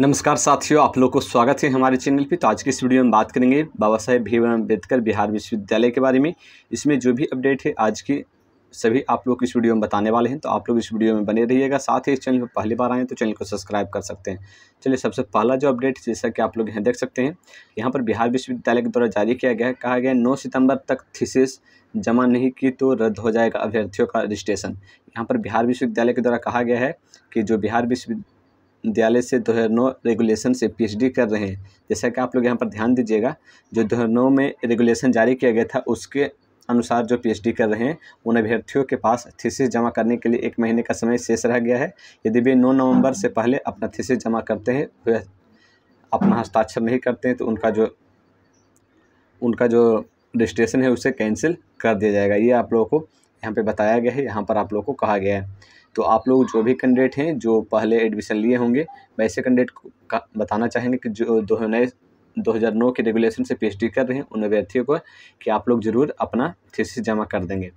नमस्कार साथियों आप लोग को स्वागत है हमारे चैनल पे तो आज के इस वीडियो में बात करेंगे बाबा साहेब भीमराव अम्बेडकर बिहार विश्वविद्यालय के बारे में इसमें जो भी अपडेट है आज के सभी आप लोग इस वीडियो में बताने वाले हैं तो आप लोग इस वीडियो में बने रहिएगा साथ ही इस चैनल पर पहली बार आएँ तो चैनल को सब्सक्राइब कर सकते हैं चलिए सबसे पहला जो अपडेट जैसा कि आप लोग यहाँ देख सकते हैं यहाँ पर बिहार विश्वविद्यालय के द्वारा जारी किया गया कहा गया नौ सितम्बर तक थीसिस जमा नहीं की तो रद्द हो जाएगा अभ्यर्थियों का रजिस्ट्रेशन यहाँ पर बिहार विश्वविद्यालय के द्वारा कहा गया है कि जो बिहार विश्वविद्यालय दयालय से दो हज़ार नौ रेगुलेशन से पीएचडी कर रहे हैं जैसा कि आप लोग यहाँ पर ध्यान दीजिएगा जो दो हज़ार नौ में रेगुलेशन जारी किया गया था उसके अनुसार जो पीएचडी कर रहे हैं उन अभ्यर्थियों के पास थीसिस जमा करने के लिए एक महीने का समय शेष रह गया है यदि वे नौ नवम्बर से पहले अपना थीसिस जमा करते हैं वे तो अपना हस्ताक्षर नहीं करते हैं तो उनका जो उनका जो रजिस्ट्रेशन है उसे कैंसिल कर दिया जाएगा ये आप लोगों को यहाँ पे बताया गया है यहाँ पर आप लोगों को कहा गया है तो आप लोग जो भी कैंडिडेट हैं जो पहले एडमिशन लिए होंगे वैसे कैंडिडेट का बताना चाहेंगे कि जो दो नए नौ के रेगुलेशन से पीएचडी कर रहे हैं उन अभ्यर्थियों को कि आप लोग जरूर अपना थीसिस जमा कर देंगे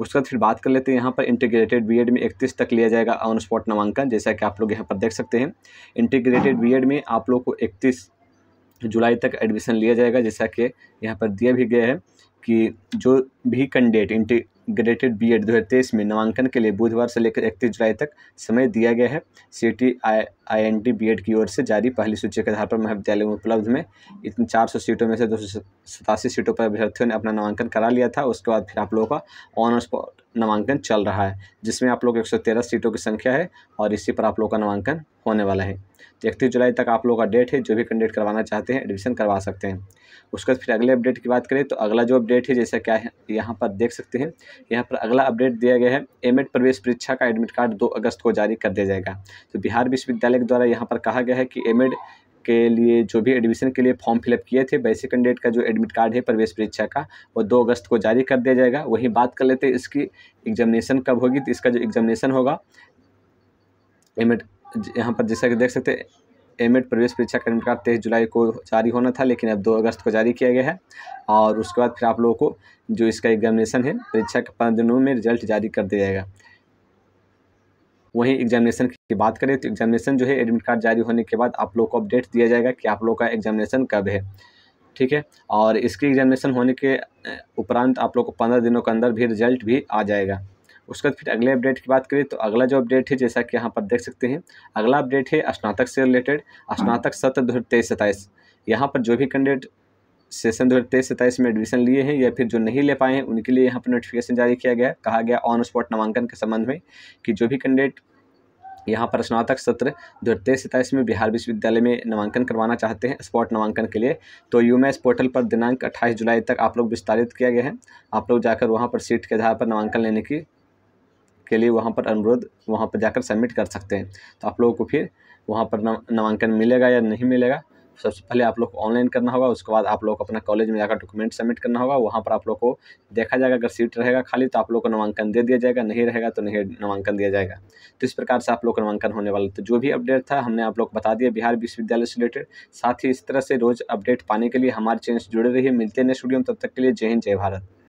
उसके बाद फिर बात कर लेते हैं यहाँ पर इंटीग्रेटेड बीएड में इकतीस तक लिया जाएगा ऑन स्पॉट नामांकन जैसा कि आप लोग यहाँ पर देख सकते हैं इंटीग्रेटेड बीएड में आप लोग को इकतीस जुलाई तक एडमिशन लिया जाएगा जैसा कि यहाँ पर दिया भी गया है कि जो भी कैंडिडेट ग्रेटेड बी एड दो में नामांकन के लिए बुधवार से लेकर इकतीस जुलाई तक समय दिया गया है C T I INT BEd की ओर से जारी पहली सूची के आधार पर महाविद्यालय में उपलब्ध में इन चार सौ सीटों में से दो सौ सतासी सीटों पर अभ्यर्थियों ने अपना नामांकन करा लिया था उसके बाद फिर आप लोगों का ऑन स्पॉट नामांकन चल रहा है जिसमें आप लोग एक सीटों की संख्या है और इसी पर आप लोग का नामांकन होने वाला है इकतीस जुलाई तक आप लोगों का डेट है जो भी कैंडिडेट करवाना चाहते हैं एडमिशन करवा सकते हैं उसके बाद फिर अगले अपडेट की बात करें तो अगला जो अपडेट है जैसा क्या है यहाँ पर देख सकते हैं यहाँ पर अगला अपडेट दिया गया है एम प्रवेश परीक्षा का एडमिट कार्ड दो अगस्त को जारी कर दिया जाएगा तो बिहार विश्वविद्यालय न्यायालय के द्वारा यहाँ पर कहा गया है कि एम e के लिए जो भी एडमिशन के लिए फॉर्म फिलअप किए थे वैसे कैंडिडेट का जो एडमिट कार्ड है प्रवेश परीक्षा का वो दो अगस्त को जारी कर दिया जाएगा वहीं बात कर लेते हैं इसकी एग्जामिनेशन कब होगी तो इसका जो एग्जामिनेशन होगा एम e यहाँ पर जैसा कि देख सकते हैं एम e प्रवेश परीक्षा का एडमिट कार्ड तेईस जुलाई को जारी होना था लेकिन अब दो अगस्त को जारी किया गया है और उसके बाद फिर आप लोगों को जो इसका एग्जामिनेशन है परीक्षा के पंद्रह दिनों में रिजल्ट जारी कर दिया जाएगा वहीं एग्जामिनेशन की बात करें तो एग्जामिनेशन जो है एडमिट कार्ड जारी होने के बाद आप लोग को अपडेट दिया जाएगा कि आप लोग का एग्जामिनेशन कब है ठीक है और इसकी एग्जामिनेशन होने के उपरांत आप लोग को पंद्रह दिनों के अंदर भी रिजल्ट भी आ जाएगा उसके बाद फिर अगले अपडेट की बात करें तो अगला जो अपडेट है जैसा कि यहाँ पर देख सकते हैं अगला अपडेट है स्नातक से रिलेटेड हाँ। स्नातक सत्र दो हज़ार तेईस सत्ताईस यहाँ पर जो भी कैंडिडेट सेशन दो हज़ार में एडमिशन लिए हैं या फिर जो नहीं ले पाए हैं उनके लिए यहाँ पर नोटिफिकेशन जारी किया गया कहा गया ऑन स्पॉट नामांकन के संबंध में कि जो भी कैंडिडेट यहाँ पर स्नातक सत्र दो हज़ार तेईस सत्ताईस में बिहार विश्वविद्यालय में नामांकन करवाना चाहते हैं स्पॉट नामांकन के लिए तो यूमेस पोर्टल पर दिनांक अट्ठाईस जुलाई तक आप लोग विस्तारित किया गया है आप लोग जाकर वहाँ पर सीट के आधार पर नामांकन लेने की के लिए वहाँ पर अनुरोध वहाँ पर जाकर सबमिट कर सकते हैं तो आप लोगों को फिर वहाँ पर नामांकन मिलेगा या नहीं मिलेगा सबसे पहले आप लोग को ऑनलाइन करना होगा उसके बाद आप लोग अपना कॉलेज में जाकर डॉक्यूमेंट सबमिट करना होगा वहाँ पर आप लोग को देखा जाएगा अगर सीट रहेगा खाली तो आप लोग को नामांकन दे दिया जाएगा नहीं रहेगा तो नहीं नामांकन दिया जाएगा तो इस प्रकार से आप लोग नामांकन होने वाला तो जो भी अपडेट था हमने आप लोग बता दिया बिहार विश्वविद्यालय से रिलेटेड साथ ही इस तरह से रोज़ अपडेट पाने के लिए हमारे चैनल से जुड़े रहिए मिलते हैं नेक्स्ट वीडियो में तब तक के लिए जय हिंद जय भारत